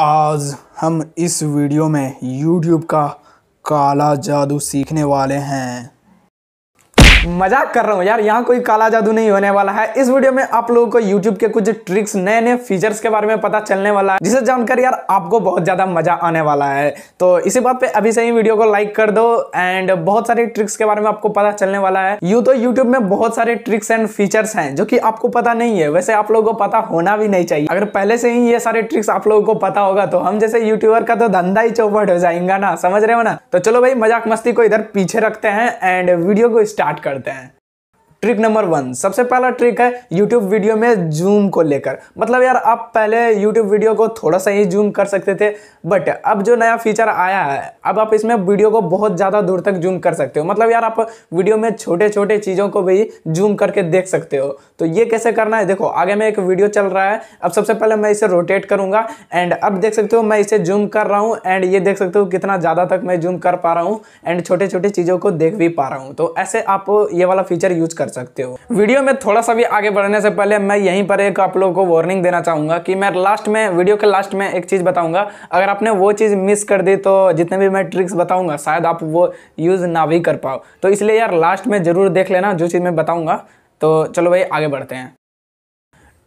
आज हम इस वीडियो में YouTube का काला जादू सीखने वाले हैं मजाक कर रहा हूँ यार यहाँ कोई काला जादू नहीं होने वाला है इस वीडियो में आप लोगों को यूट्यूब के कुछ ट्रिक्स नए नए फीचर्स के बारे में पता चलने वाला है जिसे जानकर यार आपको बहुत ज्यादा मजा आने वाला है तो इसी बात पे अभी से ही वीडियो को लाइक कर दो एंड बहुत सारे ट्रिक्स के बारे में आपको पता चलने वाला है यू तो यूट्यूब में बहुत सारे ट्रिक्स एंड फीचर्स है जो की आपको पता नहीं है वैसे आप लोगों को पता होना भी नहीं चाहिए अगर पहले से ही ये सारे ट्रिक्स आप लोगों को पता होगा तो हम जैसे यूट्यूबर का तो धंधा ही चौपट हो जाएंगा ना समझ रहे हो ना तो चलो भाई मजाक मस्ती को इधर पीछे रखते हैं एंड वीडियो को स्टार्ट कर करते हैं ट्रिक नंबर वन सबसे पहला ट्रिक है यूट्यूब वीडियो में जूम को लेकर मतलब यार आप पहले यूट्यूब वीडियो को थोड़ा सा ही जूम कर सकते थे बट अब जो नया फीचर आया है अब आप इसमें वीडियो को बहुत ज़्यादा दूर तक जूम कर सकते हो मतलब यार आप वीडियो में छोटे छोटे चीज़ों को भी जूम करके देख सकते हो तो ये कैसे करना है देखो आगे में एक वीडियो चल रहा है अब सबसे पहले मैं इसे रोटेट करूँगा एंड अब देख सकते हो मैं इसे जूम कर रहा हूँ एंड ये देख सकते हो कितना ज़्यादा तक मैं जूम कर पा रहा हूँ एंड छोटे छोटे चीज़ों को देख भी पा रहा हूँ तो ऐसे आप ये वाला फीचर यूज़ कर सकते हो वीडियो में थोड़ा सा भी आगे बढ़ने से पहले मैं यहीं पर एक आप लोगों को वार्निंग देना चाहूंगा कि मैं लास्ट में वीडियो के लास्ट में एक चीज़ बताऊंगा अगर आपने वो चीज़ मिस कर दी तो जितने भी मैं ट्रिक्स बताऊंगा शायद आप वो यूज़ ना भी कर पाओ तो इसलिए यार लास्ट में ज़रूर देख लेना जो चीज़ मैं बताऊंगा तो चलो भाई आगे बढ़ते हैं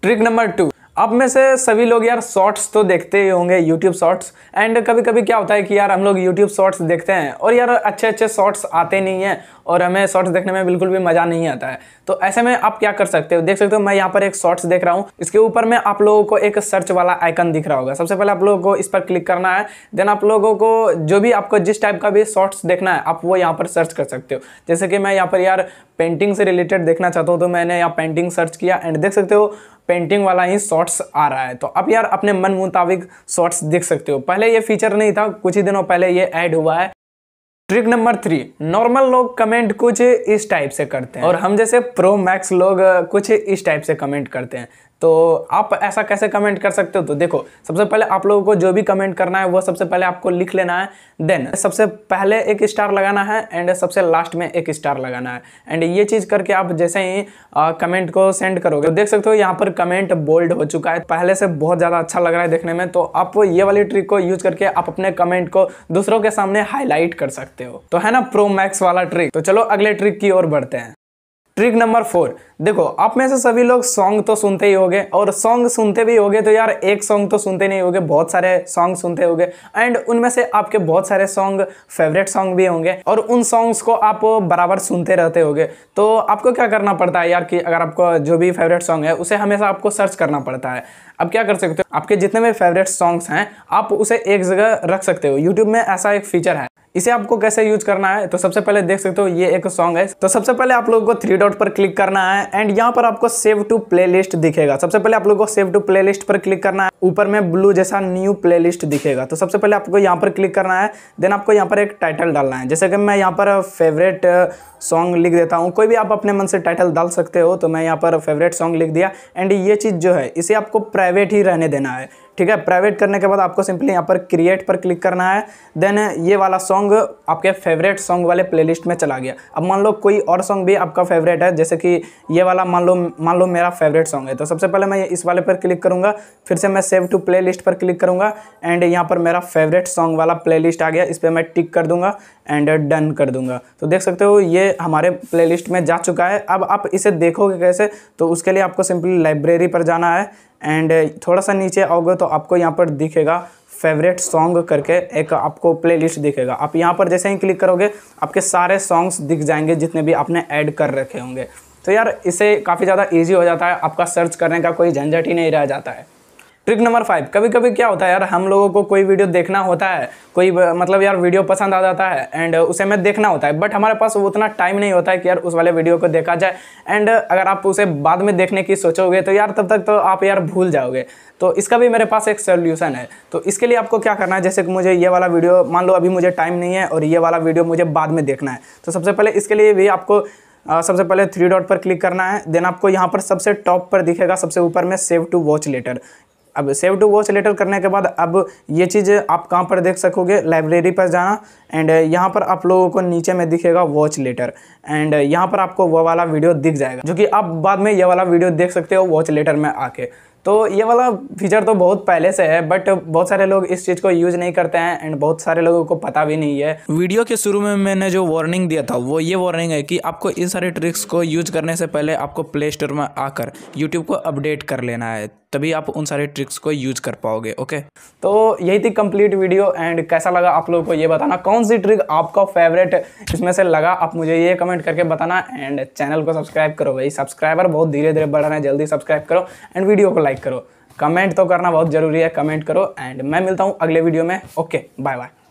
ट्रिक नंबर टू आप में से सभी लोग यार शॉर्ट्स तो देखते ही होंगे यूट्यूब शॉर्ट्स एंड कभी कभी क्या होता है कि यार हम लोग यूट्यूब शॉर्ट्स देखते हैं और यार अच्छे अच्छे शॉर्ट्स आते नहीं हैं और हमें शॉर्ट्स देखने में बिल्कुल भी मज़ा नहीं आता है तो ऐसे में आप क्या कर सकते हो देख सकते हो मैं यहाँ पर एक शॉर्ट्स देख रहा हूँ इसके ऊपर में आप लोगों को एक सर्च वाला आइकन दिख रहा होगा सबसे पहले आप लोगों को इस पर क्लिक करना है देन आप लोगों को जो भी आपको जिस टाइप का भी शॉर्ट्स देखना है आप वो यहाँ पर सर्च कर सकते हो जैसे कि मैं यहाँ पर यार पेंटिंग से रिलेटेड देखना चाहता हूँ तो मैंने यहाँ पेंटिंग सर्च किया एंड देख सकते हो पेंटिंग वाला ही शॉर्ट्स आ रहा है तो अब यार अपने मन मुताबिक शॉर्ट्स देख सकते हो पहले ये फीचर नहीं था कुछ ही दिनों पहले ये ऐड हुआ है ट्रिक नंबर थ्री नॉर्मल लोग कमेंट कुछ इस टाइप से करते हैं और हम जैसे प्रो मैक्स लोग कुछ इस टाइप से कमेंट करते हैं तो आप ऐसा कैसे कमेंट कर सकते हो तो देखो सबसे पहले आप लोगों को जो भी कमेंट करना है वो सबसे पहले आपको लिख लेना है देन सबसे पहले एक स्टार लगाना है एंड सबसे लास्ट में एक स्टार लगाना है एंड ये चीज़ करके आप जैसे ही आ, कमेंट को सेंड करोगे तो देख सकते हो यहाँ पर कमेंट बोल्ड हो चुका है पहले से बहुत ज़्यादा अच्छा लग रहा है देखने में तो आप ये वाली ट्रिक को यूज करके आप अपने कमेंट को दूसरों के सामने हाईलाइट कर सकते हो तो है ना प्रो मैक्स वाला ट्रिक तो चलो अगले ट्रिक की ओर बढ़ते हैं ट्रिक नंबर फोर देखो आप में से सभी लोग सॉन्ग तो सुनते ही होंगे और सॉन्ग सुनते भी होंगे तो यार एक सॉन्ग तो सुनते नहीं होंगे बहुत सारे सॉन्ग सुनते होंगे एंड उनमें से आपके बहुत सारे सॉन्ग फेवरेट सॉन्ग भी होंगे और उन सॉन्ग्स को आप बराबर सुनते रहते होंगे तो आपको क्या करना पड़ता है यार कि अगर आपको जो भी फेवरेट सॉन्ग है उसे हमेशा आपको सर्च करना पड़ता है अब क्या कर सकते हो आपके जितने भी फेवरेट सॉन्ग्स हैं आप उसे एक जगह रख सकते हो यूट्यूब में ऐसा एक फीचर है इसे आपको कैसे यूज करना है तो सबसे पहले देख सकते हो ये एक सॉन्ग है तो सबसे पहले आप लोगों को थ्री डॉट पर क्लिक करना है एंड यहाँ पर आपको सेव टू प्लेलिस्ट दिखेगा सबसे पहले आप लोगों को सेव टू प्लेलिस्ट पर क्लिक करना है ऊपर में ब्लू जैसा न्यू प्लेलिस्ट दिखेगा तो सबसे पहले आपको यहाँ पर क्लिक करना है देन आपको यहाँ पर एक टाइटल डालना है जैसे कि मैं यहाँ पर फेवरेट सॉन्ग uh, लिख देता हूँ कोई भी आप अपने मन से टाइटल डाल सकते हो तो मैं यहाँ पर फेवरेट सॉन्ग लिख दिया एंड ये चीज़ जो है इसे आपको प्राइवेट ही रहने देना है ठीक है प्राइवेट करने के बाद आपको सिंपली यहाँ पर क्रिएट पर क्लिक करना है देन ये वाला सॉन्ग आपके फेवरेट सॉन्ग वाले प्लेलिस्ट में चला गया अब मान लो कोई और सॉन्ग भी आपका फेवरेट है जैसे कि ये वाला मान लो मान लो मेरा फेवरेट सॉन्ग है तो सबसे पहले मैं इस वाले पर क्लिक करूँगा फिर से मैं सेव टू प्ले पर क्लिक करूँगा एंड यहाँ पर मेरा फेवरेट सॉन्ग वाला प्ले आ गया इस पर मैं टिक कर दूँगा एंड डन कर दूंगा तो देख सकते हो ये हमारे प्ले में जा चुका है अब आप इसे देखोगे कैसे तो उसके लिए आपको सिंपली लाइब्रेरी पर जाना है एंड uh, थोड़ा सा नीचे आओगे तो आपको यहाँ पर दिखेगा फेवरेट सॉन्ग करके एक आपको प्लेलिस्ट दिखेगा आप यहाँ पर जैसे ही क्लिक करोगे आपके सारे सॉन्ग्स दिख जाएंगे जितने भी आपने ऐड कर रखे होंगे तो यार इसे काफ़ी ज़्यादा इजी हो जाता है आपका सर्च करने का कोई झंझट ही नहीं रह जाता है ट्रिक नंबर फाइव कभी कभी क्या होता है यार हम लोगों को कोई वीडियो देखना होता है कोई मतलब यार वीडियो पसंद आ जाता है एंड उसे हमें देखना होता है बट हमारे पास उतना टाइम नहीं होता है कि यार उस वाले वीडियो को देखा जाए एंड अगर आप उसे बाद में देखने की सोचोगे तो यार तब तक तो आप यार भूल जाओगे तो इसका भी मेरे पास एक सोल्यूशन है तो इसके लिए आपको क्या करना है जैसे कि मुझे ये वाला वीडियो मान लो अभी मुझे टाइम नहीं है और ये वाला वीडियो मुझे बाद में देखना है तो सबसे पहले इसके लिए भी आपको सबसे पहले थ्री डॉट पर क्लिक करना है देन आपको यहाँ पर सबसे टॉप पर दिखेगा सबसे ऊपर में सेव टू वॉच लेटर अब सेव टू वो सेलेक्टर करने के बाद अब ये चीज़ आप कहाँ पर देख सकोगे लाइब्रेरी पर जाना एंड यहाँ पर आप लोगों को नीचे में दिखेगा वॉच लेटर एंड यहाँ पर आपको वो वाला वीडियो दिख जाएगा जो कि आप बाद में ये वाला वीडियो देख सकते हो वॉच लेटर में आके तो ये वाला फीचर तो बहुत पहले से है बट बहुत सारे लोग इस चीज़ को यूज़ नहीं करते हैं एंड बहुत सारे लोगों को पता भी नहीं है वीडियो के शुरू में मैंने जो वार्निंग दिया था वो ये वार्निंग है कि आपको इन सारे ट्रिक्स को यूज करने से पहले आपको प्ले स्टोर में आकर यूट्यूब को अपडेट कर लेना है तभी आप उन सारे ट्रिक्स को यूज कर पाओगे ओके तो यही थी कंप्लीट वीडियो एंड कैसा लगा आप लोगों को ये बताना कौन सी ट्रिक आपका फेवरेट इसमें से लगा आप मुझे ये कमेंट करके बताना एंड चैनल को सब्सक्राइब करो भाई सब्सक्राइबर बहुत धीरे धीरे बढ़ रहे हैं जल्दी सब्सक्राइब करो एंड वीडियो को लाइक लाइक करो कमेंट तो करना बहुत ज़रूरी है कमेंट करो एंड मैं मिलता हूँ अगले वीडियो में ओके बाय बाय